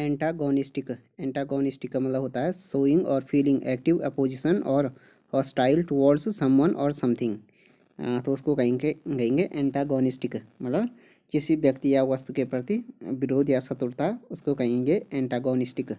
antagonistic antagonistic का मतलब होता है सोइंग और फीलिंग एक्टिव अपोजिशन और हॉस्टाइल टुवर्ड्स समवन और समथिंग तो उसको कहेंगे कहेंगे एंटागोनिस्टिक मतलब किसी व्यक्ति या वस्तु के प्रति विरोध या शत्रुता उसको कहेंगे एंटागोनिस्टिक